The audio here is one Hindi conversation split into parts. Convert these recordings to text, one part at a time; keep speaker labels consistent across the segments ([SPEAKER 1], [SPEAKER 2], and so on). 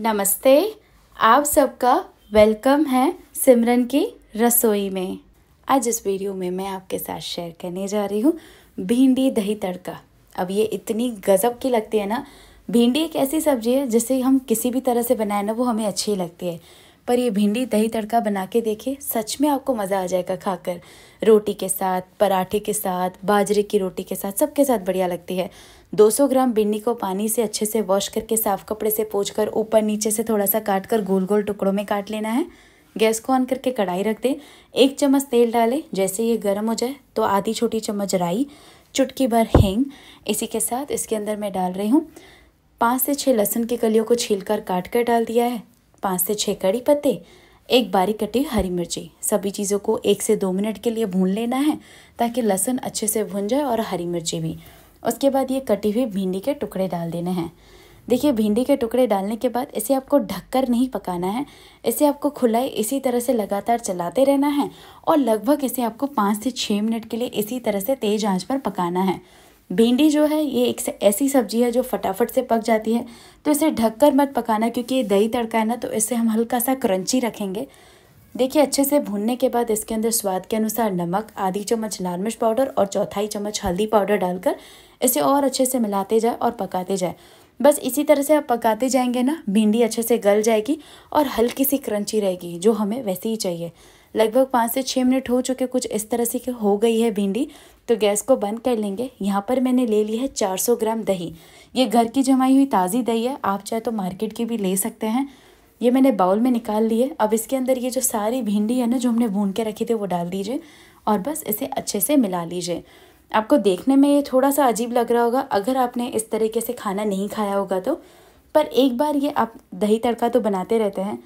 [SPEAKER 1] नमस्ते आप सबका वेलकम है सिमरन की रसोई में आज इस वीडियो में मैं आपके साथ शेयर करने जा रही हूँ भिंडी दही तड़का अब ये इतनी गज़ब की लगती है ना भिंडी एक ऐसी सब्ज़ी है जिसे हम किसी भी तरह से बनाए ना वो हमें अच्छी लगती है पर ये भिंडी दही तड़का बना के देखे सच में आपको मज़ा आ जाएगा खाकर रोटी के साथ पराठे के साथ बाजरे की रोटी के साथ सबके साथ बढ़िया लगती है 200 ग्राम भिंडी को पानी से अच्छे से वॉश करके साफ कपड़े से पोछ कर ऊपर नीचे से थोड़ा सा काट कर गोल गोल टुकड़ों में काट लेना है गैस को ऑन करके कढ़ाई रख दें एक चम्मच तेल डालें जैसे ये गर्म हो जाए तो आधी छोटी चम्मच राई चुटकी भर हींग इसी के साथ इसके अंदर मैं डाल रही हूँ पाँच से छः लहसुन की कलियों को छील कर काट कर डाल दिया है पाँच से छः कड़ी पत्ते एक बारीक कटी हरी मिर्ची सभी चीज़ों को एक से दो मिनट के लिए भून लेना है ताकि लहसुन अच्छे से भून जाए और हरी मिर्ची भी उसके बाद ये कटी हुई भिंडी के टुकड़े डाल देने हैं देखिए भिंडी के टुकड़े डालने के बाद इसे आपको ढककर नहीं पकाना है इसे आपको खुलाई इसी तरह से लगातार चलाते रहना है और लगभग इसे आपको पाँच से छः मिनट के लिए इसी तरह से तेज़ आंच पर पकाना है भिंडी जो है ये एक ऐसी सब्जी है जो फटाफट से पक जाती है तो इसे ढककर मत पकाना क्योंकि ये दही तड़का है ना तो इसे हम हल्का सा क्रंची रखेंगे देखिए अच्छे से भूनने के बाद इसके अंदर स्वाद के अनुसार नमक आधी चम्मच लाल मिर्च पाउडर और चौथाई चम्मच हल्दी पाउडर डालकर इसे और अच्छे से मिलाते जाए और पकाते जाए बस इसी तरह से आप पकाते जाएंगे ना भिंडी अच्छे से गल जाएगी और हल्की सी क्रंची रहेगी जो हमें वैसे ही चाहिए लगभग पाँच से छः मिनट हो चुके कुछ इस तरह से हो गई है भिंडी तो गैस को बंद कर लेंगे यहाँ पर मैंने ले ली है 400 ग्राम दही ये घर की जमाई हुई ताज़ी दही है आप चाहे तो मार्केट की भी ले सकते हैं ये मैंने बाउल में निकाल ली है अब इसके अंदर ये जो सारी भिंडी है ना जो हमने भून के रखी थी वो डाल दीजिए और बस इसे अच्छे से मिला लीजिए आपको देखने में ये थोड़ा सा अजीब लग रहा होगा अगर आपने इस तरीके से खाना नहीं खाया होगा तो पर एक बार ये आप दही तड़का तो बनाते रहते हैं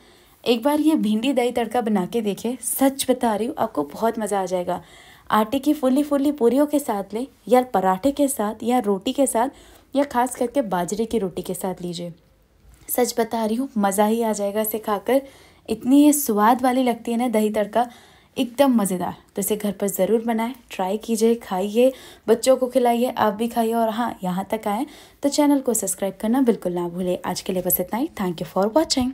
[SPEAKER 1] एक बार ये भिंडी दही तड़का बना के देखिए सच बता रही हूँ आपको बहुत मज़ा आ जाएगा आटे की फुली फुली पूरीओं के साथ ले या पराठे के साथ या रोटी के साथ या खास करके बाजरे की रोटी के साथ लीजिए सच बता रही हूँ मज़ा ही आ जाएगा इसे खाकर इतनी ये स्वाद वाली लगती है ना दही तड़का एकदम मज़ेदार तो इसे घर पर ज़रूर बनाएं ट्राई कीजिए खाइए बच्चों को खिलाइए आप भी खाइए और हाँ यहाँ तक आएँ तो चैनल को सब्सक्राइब करना बिल्कुल ना भूलें आज के लिए बस इतना ही थैंक यू फॉर वॉचिंग